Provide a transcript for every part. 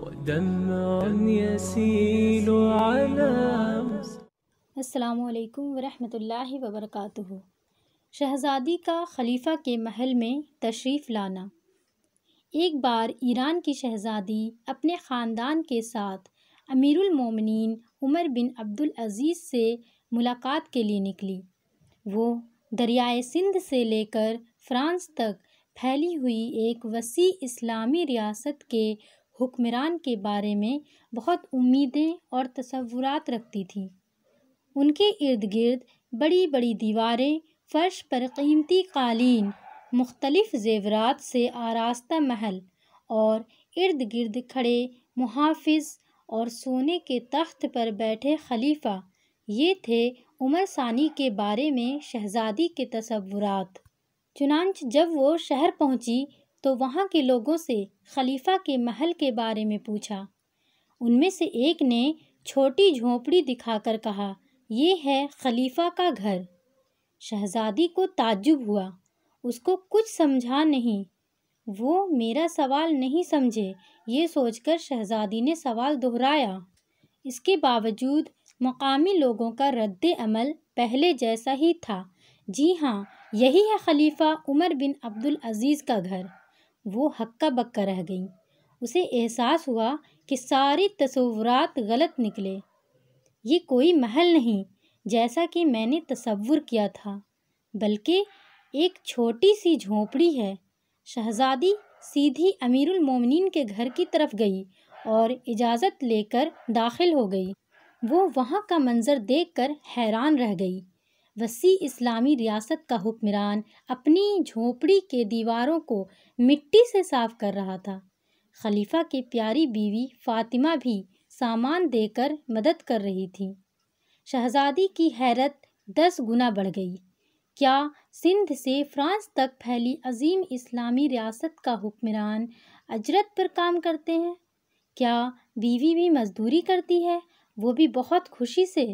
ودمع یسیل علی السلام علیکم ورحمۃ اللہ وبرکاتہ شہزادی کا خلیفہ کے محل میں تشریف لانا ایک بار ایران کی شہزادی اپنے خاندان کے ساتھ امیر المومنین عمر بن عبدالعزیز سے ملاقات کے لیے نکلی وہ دریائے سندھ سے لے کر فرانس تک پھیلی ہوئی ایک وسیع اسلامی ریاست کے حکمران کے بارے میں بہت امیدیں اور تصورات رکھتی تھی ان کے ارد گرد بڑی بڑی دیواریں فرش پر قیمتی قالین مختلف زیورات سے آراستہ محل اور ارد گرد کھڑے محافظ اور سونے کے تخت پر بیٹھے خلیفہ یہ تھے عمر ثانی کے بارے میں شہزادی کے تصورات چنانچہ جب وہ شہر پہنچی تو وہاں کے لوگوں سے خلیفہ کے محل کے بارے میں پوچھا ان میں سے ایک نے چھوٹی جھونپڑی دکھا کر کہا یہ ہے خلیفہ کا گھر شہزادی کو تعجب ہوا اس کو کچھ سمجھا نہیں وہ میرا سوال نہیں سمجھے یہ سوچ کر شہزادی نے سوال دہرایا اس کے باوجود مقامی لوگوں کا رد عمل پہلے جیسا ہی تھا جی ہاں یہی ہے خلیفہ عمر بن عبدالعزیز کا گھر وہ ہکا بکا رہ گئیں اسے احساس ہوا کہ ساری تصورات غلط نکلے یہ کوئی محل نہیں جیسا کہ میں نے تصور کیا تھا بلکہ ایک چھوٹی سی جھونپڑی ہے شہزادی سیدھی امیر المومنین کے گھر کی طرف گئی اور اجازت لے کر داخل ہو گئی وہ وہاں کا منظر دیکھ کر حیران رہ گئی وسیع اسلامی ریاست کا حکمران اپنی جھونپڑی کے دیواروں کو مٹی سے صاف کر رہا تھا خلیفہ کی پیاری بیوی فاطمہ بھی سامان دے کر مدد کر رہی تھی شہزادی کی حیرت دس گنا بڑھ گئی کیا سندھ سے فرانس تک پھیلی عظیم اسلامی ریاست کا حکمران اجرت پر کام کرتے ہیں کیا بیوی بھی مزدوری کرتی ہے وہ بھی بہت خوشی سے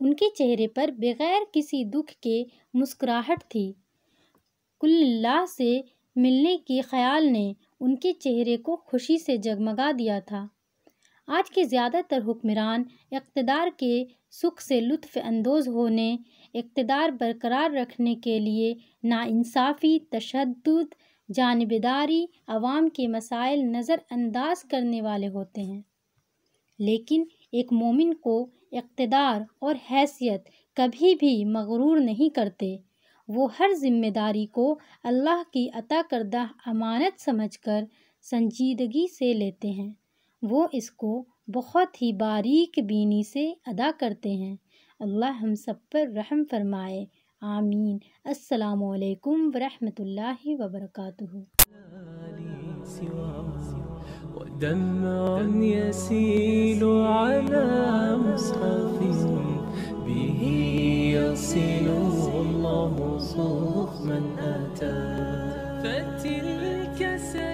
ان کے چہرے پر بغیر کسی دکھ کے مسکراہٹ تھی کل اللہ سے ملنے کے خیال نے ان کے چہرے کو خوشی سے جگمگا دیا تھا آج کے زیادہ تر حکمران اقتدار کے سکھ سے لطف اندوز ہونے اقتدار برقرار رکھنے کے لیے ناانصافی تشدد جانبداری عوام کے مسائل نظر انداز کرنے والے ہوتے ہیں لیکن ایک مومن کو اقتدار اور حیثیت کبھی بھی مغرور نہیں کرتے وہ ہر ذمہ داری کو اللہ کی عطا کردہ امانت سمجھ کر سنجیدگی سے لیتے ہیں وہ اس کو بہت ہی باریک بینی سے ادا کرتے ہیں اللہ ہم سب پر رحم فرمائے آمین السلام علیکم ورحمۃ اللہ وبرکاتہ يسيله الله صوف من أتى فتلك سنة